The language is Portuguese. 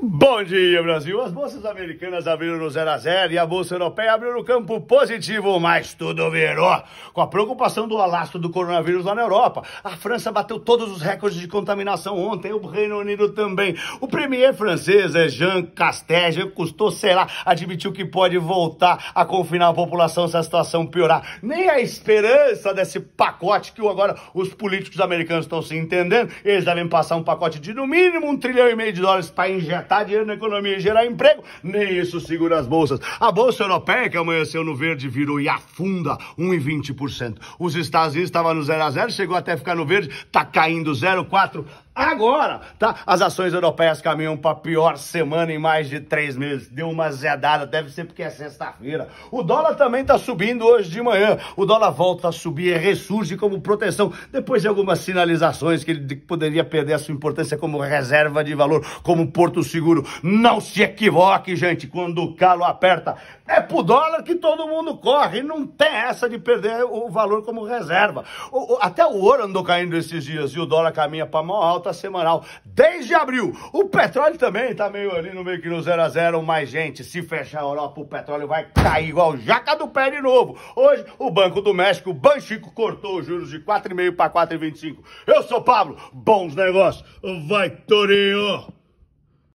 Bom dia, Brasil! As bolsas americanas abriram no 0 a 0 e a bolsa europeia abriu no campo positivo, mas tudo virou. Com a preocupação do alastro do coronavírus lá na Europa, a França bateu todos os recordes de contaminação ontem, o Reino Unido também. O premier francês Jean Castex, Jean Cousteau, sei lá, admitiu que pode voltar a confinar a população se a situação piorar. Nem a esperança desse pacote que agora os políticos americanos estão se entendendo, eles devem passar um pacote de no mínimo um trilhão e meio de dólares para injetar injetar tá dinheiro na economia e gerar emprego, nem isso segura as bolsas. A bolsa europeia, que amanheceu no verde, virou e afunda 1,20%. Os Estados Unidos estavam no 0 a 0, chegou até ficar no verde, tá caindo 0,4% agora, tá? As ações europeias caminham para pior semana em mais de três meses. Deu uma zedada, deve ser porque é sexta-feira. O dólar também está subindo hoje de manhã. O dólar volta a subir e ressurge como proteção depois de algumas sinalizações que ele poderia perder a sua importância como reserva de valor, como porto seguro. Não se equivoque, gente, quando o calo aperta, é pro dólar que todo mundo corre. Não tem essa de perder o valor como reserva. O, o, até o ouro andou caindo esses dias e o dólar caminha para maior alta alta semanal desde abril. O petróleo também tá meio ali no meio que no zero a zero mas gente, se fechar a Europa, o petróleo vai cair igual jaca do pé de novo. Hoje, o Banco do México, o Banchico cortou os juros de 4,5 para 4,25. Eu sou Pablo, bons negócios. Vai, Torinho!